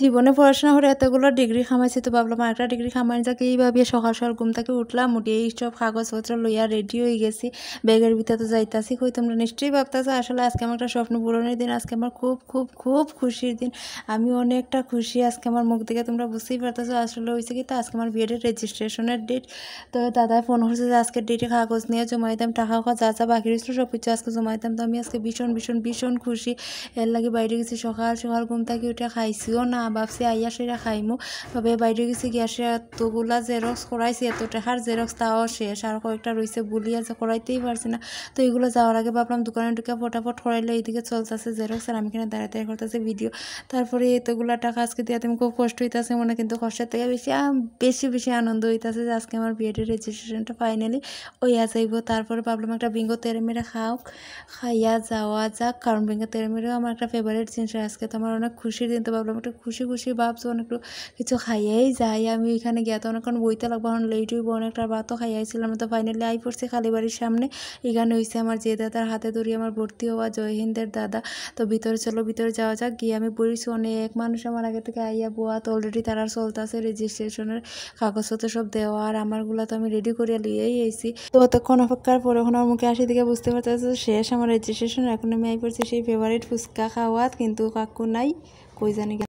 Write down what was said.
জীবনে পড়াশোনা করে এতগুলো ডিগ্রি খামাইছি তো ভাবলাম একটা ডিগ্রি খামাই যাকে এইভাবে সকাল সকাল ঘুম থেকে উঠলাম উঠে এই সব কাগজপত্র লইয়া রেডি হয়ে গেছি ব্যাগের ভিতরে তো যাইতাছি কই তোমরা নিশ্চয়ই ভাবতেছো আসলে আজকে আমার একটা স্বপ্ন পূরণের দিন আজকে আমার খুব খুব খুব খুশির দিন আমি অনেকটা খুশি আজকে আমার মুখ থেকে তোমরা বুঝতেই পারতেছো আসলে হয়েছে কি তো আজকে আমার বিয়ের রেজিস্ট্রেশনের ডেট তো দাদায় ফোন করছে যে আজকে ডেটে কাগজ নিয়ে জমা দিতাম টাকা যা যা বাকি রয়েছিল সব কিছু আজকে জমা দিতাম তো আমি আজকে ভীষণ ভীষণ ভীষণ খুশি এর লাগে বাইরে গেছি সকাল সকাল ঘুম থেকে উঠে খাইছিও না না ভাবছি আইয়া সেরা খাইমু তবে বাইরে গেছি গিয়া সে এতগুলা জেরক্স করাইছি এত টাকার জেরক্স তাও শেষ আর কয়েকটা রয়েছে বলিয়া যে করাইতেই পারছি না তো এগুলো যাওয়ার আগে ভাবলাম দোকানে ঢুকে ফটাফট করাইলে এইদিকে চলতেছে জেরক্স আর আমি কিনা দাঁড়াতে করতেছি ভিডিও তারপরে এতগুলা টাকা আজকে দিয়ে তুমি খুব কষ্ট হইতেছে মনে কিন্তু কষ্টের থেকে বেশি বেশি বেশি আনন্দ হইতেছে যে আজকে আমার বিএডের রেজিস্ট্রেশনটা ফাইনালি ওইয়া যাইব তারপরে ভাবলাম একটা বিঙ্গো মেরে খাওক খাইয়া যাওয়া যাক কারণ বিঙ্গো মেরেও আমার একটা ফেভারিট জিনিস আজকে তো আমার অনেক খুশির দিন তো ভাবলাম একটা খুশি খুশি ভাবছো অনেক কিছু খাইয়াই যাই আমি এখানে গিয়ে তো অনেকক্ষণ বইতে লাগবো এখন লেট হইব অনেকটা ভাতও খাইয়াইছিলাম তো ফাইনালি আই পড়ছি খালি বাড়ির সামনে এখানে হয়েছে আমার যে দাদার হাতে ধরি আমার ভর্তি হওয়া জয়হিন্দের দাদা তো ভিতরে চলো ভিতরে যাওয়া যাক গিয়ে আমি পড়েছি অনেক মানুষ আমার আগে থেকে আইয়া বোয়া তো অলরেডি তারা আছে রেজিস্ট্রেশনের কাগজপত্র সব দেওয়া আর আমারগুলো তো আমি রেডি করিয়া লইয়াই আইসি তো অতক্ষণ অপেক্ষার পরে ওখানে মুখে আসি দিকে বুঝতে পারতেছে শেষ আমার রেজিস্ট্রেশন এখন আমি আই পড়ছি সেই ফেভারিট ফুচকা খাওয়াত কিন্তু কাকু নাই কই জানি